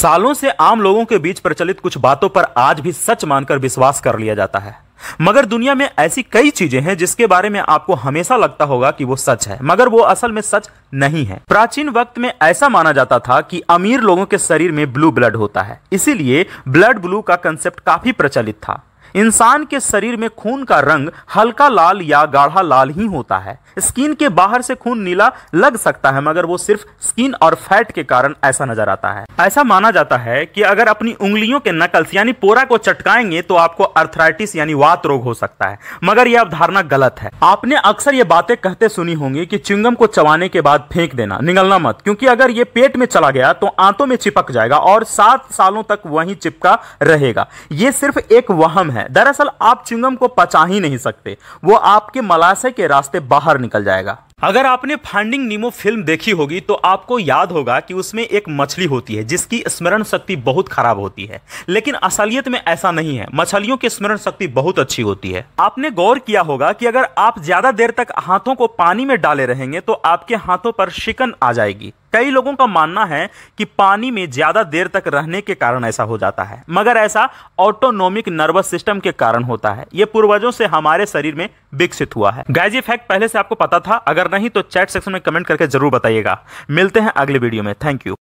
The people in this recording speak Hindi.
सालों से आम लोगों के बीच प्रचलित कुछ बातों पर आज भी सच मानकर विश्वास कर लिया जाता है मगर दुनिया में ऐसी कई चीजें हैं जिसके बारे में आपको हमेशा लगता होगा कि वो सच है मगर वो असल में सच नहीं है प्राचीन वक्त में ऐसा माना जाता था कि अमीर लोगों के शरीर में ब्लू ब्लड होता है इसीलिए ब्लड ब्लू का कंसेप्ट काफी प्रचलित था इंसान के शरीर में खून का रंग हल्का लाल या गाढ़ा लाल ही होता है स्किन के बाहर से खून नीला लग सकता है मगर वो सिर्फ स्किन और फैट के कारण ऐसा नजर आता है ऐसा माना जाता है कि अगर अपनी उंगलियों के नकल्स यानी पोरा को चटकाएंगे तो आपको अर्थराइटिस यानी वात रोग हो सकता है मगर यह अवधारणा गलत है आपने अक्सर ये बातें कहते सुनी होंगी की चिंगम को चबाने के बाद फेंक देना निगलना मत क्योंकि अगर ये पेट में चला गया तो आंतों में चिपक जाएगा और सात सालों तक वही चिपका रहेगा ये सिर्फ एक वहम है है दरअसल आप चिंगम को पचा ही नहीं सकते वो आपके मलाशय के रास्ते बाहर निकल जाएगा अगर आपने फाइंडिंग नीमो फिल्म देखी होगी तो आपको याद होगा कि उसमें एक मछली होती है जिसकी स्मरण शक्ति बहुत खराब होती है लेकिन असलियत में ऐसा नहीं है मछलियों की स्मरण शक्ति बहुत अच्छी होती है आपने गौर किया होगा कि अगर आप ज्यादा देर तक हाथों को पानी में डाले रहेंगे तो आपके हाथों पर शिकन आ जाएगी कई लोगों का मानना है कि पानी में ज्यादा देर तक रहने के कारण ऐसा हो जाता है मगर ऐसा ऑटोनोमिक नर्वस सिस्टम के कारण होता है ये पूर्वजों से हमारे शरीर में विकसित हुआ है गैजी फैक्ट पहले से आपको पता था अगर करना ही तो चैट सेक्शन में कमेंट करके जरूर बताइएगा मिलते हैं अगले वीडियो में थैंक यू